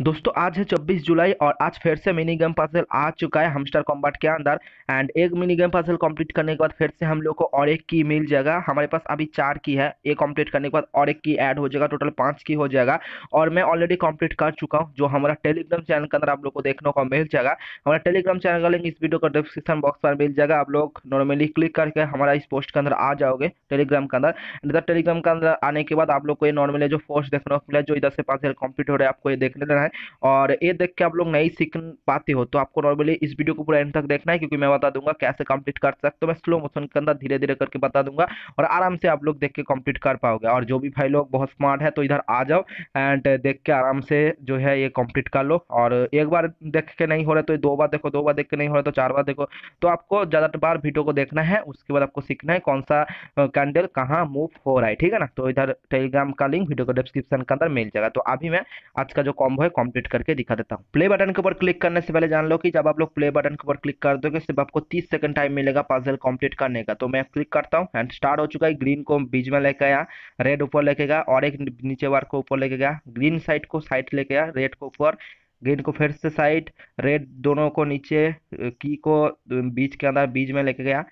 दोस्तों आज है 26 जुलाई और आज फिर से मिनी गेम पार्सल आ चुका है हमस्टर कॉम्बाट के अंदर एंड एक मिनी गेम पार्सल कंप्लीट करने के बाद फिर से हम लोग को और एक की मिल जाएगा हमारे पास अभी चार की है ये कंप्लीट करने के बाद और एक की ऐड हो जाएगा टोटल पाँच की हो जाएगा और मैं ऑलरेडी कंप्लीट कर चुका हूँ जो हमारा टेलीग्राम चैनल के अंदर आप लोग को देखने को मिल जाएगा हमारा टेलीग्राम चैनल का लिंक इस वीडियो का डिस्क्रिप्शन बॉक्स पर मिल जाएगा आप लोग नॉर्मली क्लिक करके हमारा इस पोस्ट के अंदर आ जाओगे टेलीग्राम के अंदर इधर टेलीग्राम के अंदर आने के बाद आप लोग को ये नॉर्मली जो पोस्ट देखने को मिला जो इधर से पार्सल कंप्लीट हो रहा है आपको ये देखने लेना है और ये देख के आप लोग नहीं सीख पाते हो तो आपको नॉर्मली इस वीडियो को पूरा एंड तक देखना है क्योंकि मैं बता दूंगा कैसे कंप्लीट कर सकते हो मैं स्लो मोशन के अंदर धीरे धीरे करके बता दूंगा और आराम से आप लोग देख के कंप्लीट कर पाओगे और जो भी भाई लोग बहुत स्मार्ट है तो इधर आ जाओ एंड देख के आराम से जो है ये कंप्लीट कर लो और एक बार देख के नहीं हो रहा तो दो बार देखो दो बार देख के नहीं हो रहा तो चार बार देखो तो आपको ज़्यादा बार वीडियो को देखना है उसके बाद आपको सीखना है कौन सा कैंडल कहाँ मूव हो रहा है ठीक है ना तो इधर टेलीग्राम का लिंक वीडियो को डिस्क्रिप्शन के अंदर मिल जाएगा तो अभी मैं आज का जो कॉम्बो है कंप्लीट करके दिखा देता हूँ प्ले बटन के ऊपर क्लिक करने से पहले जान लो कि जब आप लोग प्ले बटन के ऊपर क्लिक कर दोगे सिर्फ आपको 30 सेकंड टाइम मिलेगा पजल कंप्लीट करने का तो मैं क्लिक करता हूँ एंड स्टार्ट हो चुका है ग्रीन को बीच में लेके आया रेड ऊपर लेके गया और एक नीचे वार को ऊपर लेके गया ग्रीन साइड को साइड लेके आया रेड को ऊपर ग्रीन को फिर से साइड रेड दोनों को नीचे की को बीच के अंदर बीच में लेके गया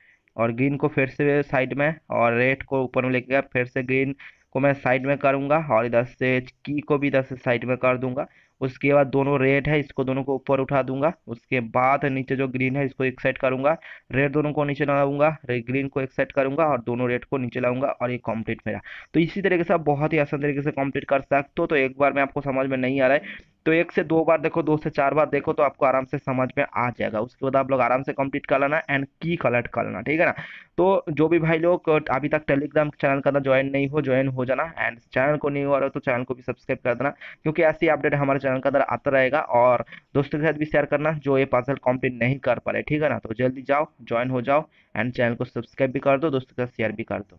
और ग्रीन को फिर से साइड में और रेड को ऊपर में लेके गया फिर से ग्रीन को मैं साइड में करूंगा और इधर से की को भी इधर से साइड में कर दूंगा उसके बाद दोनों रेड है इसको दोनों को ऊपर उठा दूंगा उसके बाद नीचे जो ग्रीन है इसको एक सेट करूंगा रेड दोनों को नीचे लाऊंगा ग्रीन को एक सेट करूंगा और दोनों रेड को नीचे लाऊंगा और ये कंप्लीट मेरा तो इसी तरीके से आप बहुत ही आसान तरीके से कंप्लीट कर सकते हो तो एक बार में आपको समझ में नहीं आ रहा है तो एक से दो बार देखो दो से चार बार देखो तो आपको आराम से समझ में आ जाएगा उसके बाद आप लोग आराम से कंप्लीट कर लेना एंड की कलेक्ट कर लेना ठीक है ना तो जो भी भाई लोग अभी तक टेलीग्राम चैनल का ज्वाइन नहीं हो ज्वाइन हो जाना एंड चैनल को नहीं हो रहा तो चैनल को भी सब्सक्राइब कर देना क्योंकि ऐसी अपडेट हमारे चैनल का अंदर आता रहेगा और दोस्तों के साथ भी शेयर करना जो ये पार्सल कंप्लीट नहीं कर पा रहे ठीक है ना तो जल्दी जाओ ज्वाइन हो जाओ एंड चैनल को सब्सक्राइब भी कर दो दोस्तों के साथ शेयर भी कर दो